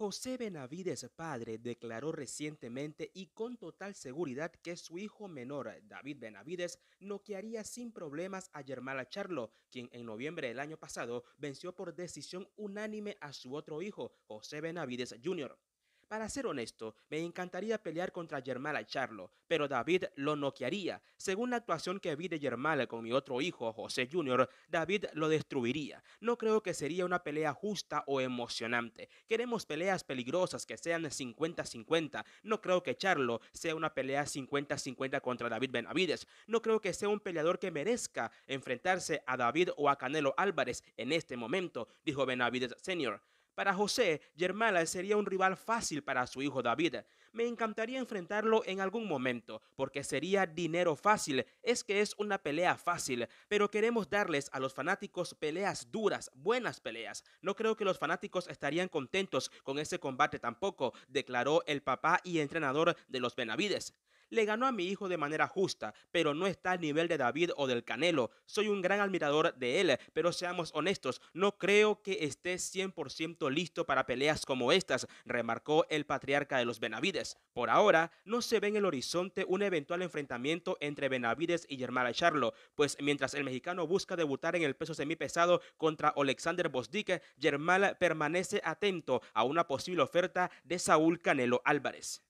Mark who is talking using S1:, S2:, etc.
S1: José Benavides padre declaró recientemente y con total seguridad que su hijo menor, David Benavides, noquearía sin problemas a Germán Charlo, quien en noviembre del año pasado venció por decisión unánime a su otro hijo, José Benavides Jr. Para ser honesto, me encantaría pelear contra Germán a Charlo, pero David lo noquearía. Según la actuación que vi de Germán con mi otro hijo, José Jr., David lo destruiría. No creo que sería una pelea justa o emocionante. Queremos peleas peligrosas que sean 50-50. No creo que Charlo sea una pelea 50-50 contra David Benavides. No creo que sea un peleador que merezca enfrentarse a David o a Canelo Álvarez en este momento, dijo Benavides Sr. Para José, Yermala sería un rival fácil para su hijo David. Me encantaría enfrentarlo en algún momento, porque sería dinero fácil, es que es una pelea fácil, pero queremos darles a los fanáticos peleas duras, buenas peleas. No creo que los fanáticos estarían contentos con ese combate tampoco, declaró el papá y entrenador de los Benavides. Le ganó a mi hijo de manera justa, pero no está al nivel de David o del Canelo. Soy un gran admirador de él, pero seamos honestos, no creo que esté 100% listo para peleas como estas, remarcó el patriarca de los Benavides. Por ahora, no se ve en el horizonte un eventual enfrentamiento entre Benavides y Germán Charlo, pues mientras el mexicano busca debutar en el peso semipesado contra Alexander Bosdick, Germán permanece atento a una posible oferta de Saúl Canelo Álvarez.